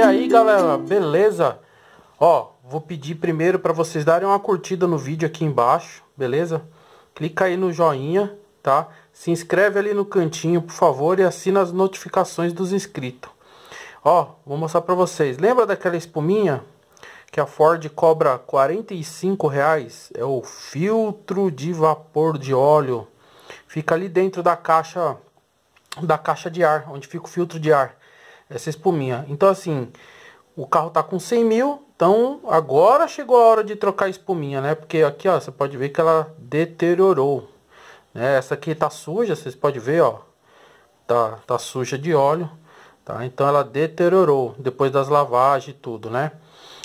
E aí galera, beleza? Ó, vou pedir primeiro para vocês darem uma curtida no vídeo aqui embaixo, beleza? Clica aí no joinha, tá? Se inscreve ali no cantinho, por favor, e assina as notificações dos inscritos. Ó, vou mostrar para vocês. Lembra daquela espuminha que a Ford cobra 45 reais? É o filtro de vapor de óleo. Fica ali dentro da caixa da caixa de ar, onde fica o filtro de ar. Essa espuminha. Então, assim, o carro tá com 100 mil, então agora chegou a hora de trocar a espuminha, né? Porque aqui, ó, você pode ver que ela deteriorou. Né? Essa aqui tá suja, vocês podem ver, ó. Tá, tá suja de óleo, tá? Então ela deteriorou depois das lavagens e tudo, né?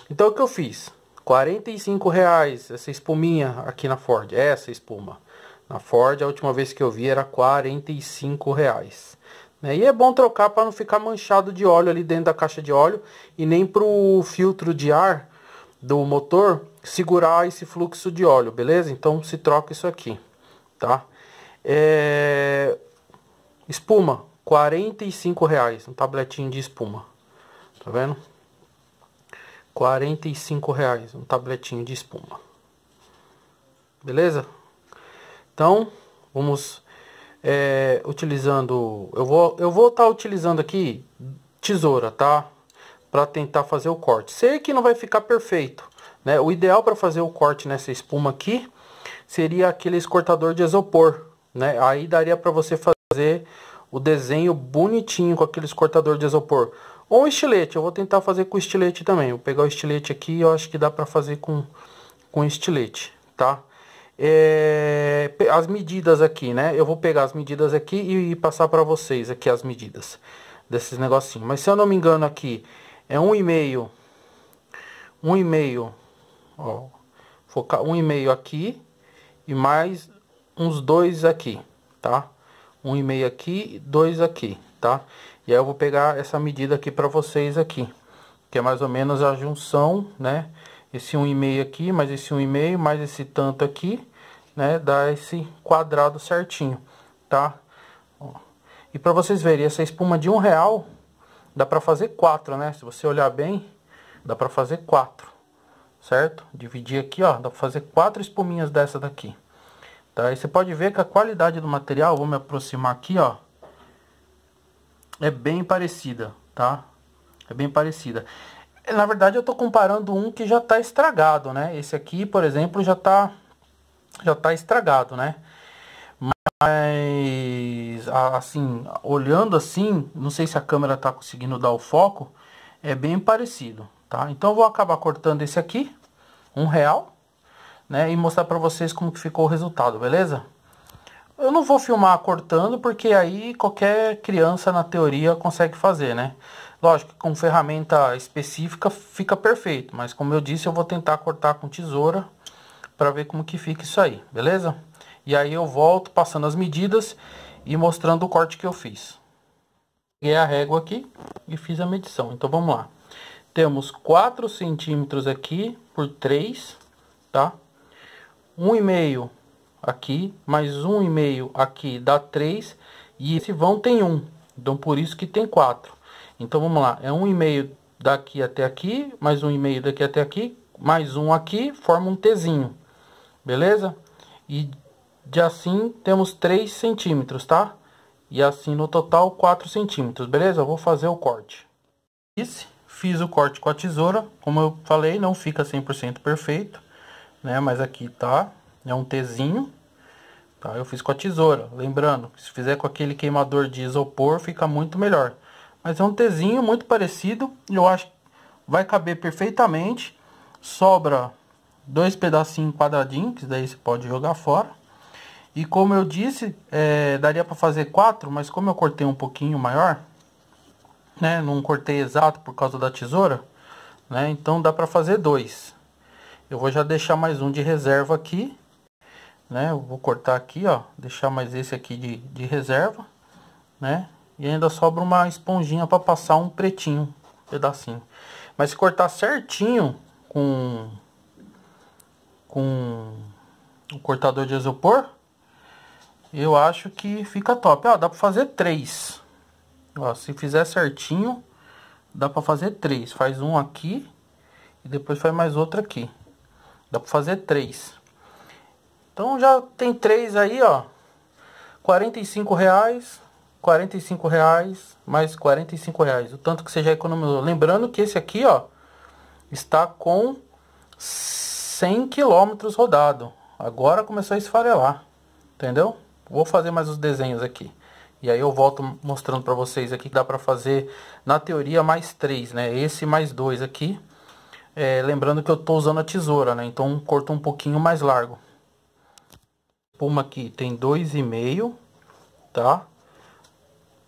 Então o que eu fiz? 45 reais essa espuminha aqui na Ford, essa espuma. Na Ford, a última vez que eu vi era 45 reais. Né? E é bom trocar para não ficar manchado de óleo ali dentro da caixa de óleo e nem para o filtro de ar do motor segurar esse fluxo de óleo, beleza? Então se troca isso aqui, tá? É... Espuma, 45 reais, um tabletinho de espuma, tá vendo? 45 reais, um tabletinho de espuma, beleza? Então vamos é, utilizando, eu vou eu vou estar tá utilizando aqui tesoura, tá? Para tentar fazer o corte. Sei que não vai ficar perfeito, né? O ideal para fazer o corte nessa espuma aqui seria aqueles cortador de isopor, né? Aí daria para você fazer o desenho bonitinho com aqueles cortador de isopor. Ou um estilete, eu vou tentar fazer com estilete também. Vou pegar o estilete aqui, eu acho que dá para fazer com, com estilete, tá? É, as medidas aqui, né? Eu vou pegar as medidas aqui e, e passar para vocês aqui as medidas desses negocinhos. Mas se eu não me engano aqui, é um e meio, um e meio, ó, focar um e meio aqui e mais uns dois aqui, tá? Um e meio aqui, dois aqui, tá? E aí eu vou pegar essa medida aqui para vocês aqui, que é mais ou menos a junção, né? Esse um e meio aqui, mais esse um e meio, mais esse tanto aqui, né, dar esse quadrado certinho, tá? E para vocês verem, essa espuma de um real dá para fazer quatro, né? Se você olhar bem, dá para fazer quatro, certo? Dividir aqui, ó, dá para fazer quatro espuminhas dessa daqui. Tá? E você pode ver que a qualidade do material, vou me aproximar aqui, ó, é bem parecida, tá? É bem parecida. É, na verdade, eu tô comparando um que já tá estragado, né? Esse aqui, por exemplo, já tá já está estragado, né? Mas assim, olhando assim, não sei se a câmera está conseguindo dar o foco, é bem parecido, tá? Então vou acabar cortando esse aqui, um real, né? E mostrar para vocês como que ficou o resultado, beleza? Eu não vou filmar cortando, porque aí qualquer criança, na teoria, consegue fazer, né? Lógico que com ferramenta específica fica perfeito, mas como eu disse, eu vou tentar cortar com tesoura para ver como que fica isso aí, beleza? E aí eu volto passando as medidas e mostrando o corte que eu fiz. Peguei a régua aqui e fiz a medição. Então vamos lá. Temos 4 centímetros aqui por 3, tá? 1,5 aqui, mais 1,5 aqui dá 3. E esse vão tem 1, então por isso que tem 4. Então vamos lá, é 1,5 daqui até aqui, mais 1,5 daqui até aqui, mais um aqui, forma um Tzinho beleza? E de assim temos 3 centímetros, tá? E assim no total 4 centímetros, beleza? Eu vou fazer o corte. Isso, fiz o corte com a tesoura, como eu falei, não fica 100% perfeito, né? Mas aqui tá, é um Tzinho, tá? Eu fiz com a tesoura, lembrando, se fizer com aquele queimador de isopor fica muito melhor. Mas é um Tzinho muito parecido, eu acho que vai caber perfeitamente, sobra dois pedacinhos quadradinhos, que daí você pode jogar fora. E como eu disse, é, daria para fazer quatro, mas como eu cortei um pouquinho maior, né, não cortei exato por causa da tesoura, né, então dá para fazer dois. Eu vou já deixar mais um de reserva aqui, né, eu vou cortar aqui, ó, deixar mais esse aqui de, de reserva, né, e ainda sobra uma esponjinha para passar um pretinho, um pedacinho. Mas se cortar certinho com com o cortador de isopor, eu acho que fica top. Ó, ah, dá para fazer três. Ó, se fizer certinho, dá para fazer três. Faz um aqui e depois faz mais outro aqui. Dá para fazer três. Então já tem três aí, ó. 45 reais, 45 reais, mais 45 reais. O tanto que você já economizou. Lembrando que esse aqui, ó, está com 100 km rodado. Agora começou a esfarelar, entendeu? Vou fazer mais os desenhos aqui. E aí eu volto mostrando para vocês aqui que dá para fazer, na teoria, mais três, né? Esse mais dois aqui. É, lembrando que eu estou usando a tesoura, né? Então, corto um pouquinho mais largo. Uma aqui tem dois e meio, tá?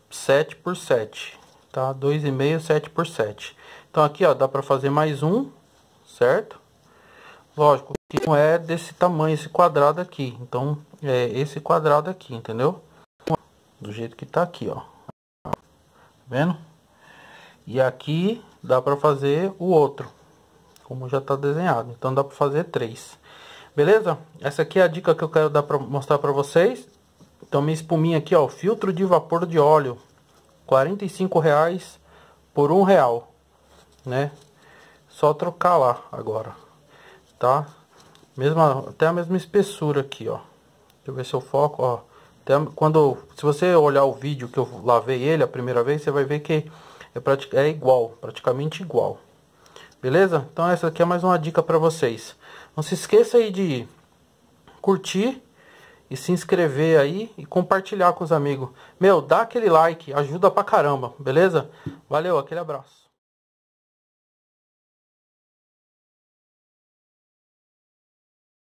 7 por 7, tá? dois e meio, 7 por 7. Então, aqui, ó, dá para fazer mais um, certo? Lógico que não é desse tamanho, esse quadrado aqui. Então, é esse quadrado aqui, entendeu? Do jeito que tá aqui, ó. Tá vendo? E aqui dá pra fazer o outro, como já tá desenhado. Então, dá pra fazer três. Beleza? Essa aqui é a dica que eu quero dar pra mostrar pra vocês. Então, minha espuminha aqui, ó. Filtro de vapor de óleo. R$ reais por um real, né? Só trocar lá agora tá? Mesma, até a mesma espessura aqui, ó. Deixa eu ver se eu foco, ó. Até quando, se você olhar o vídeo que eu lavei ele a primeira vez, você vai ver que é, é igual, praticamente igual. Beleza? Então essa aqui é mais uma dica para vocês. Não se esqueça aí de curtir e se inscrever aí e compartilhar com os amigos. Meu, dá aquele like, ajuda pra caramba, beleza? Valeu, aquele abraço.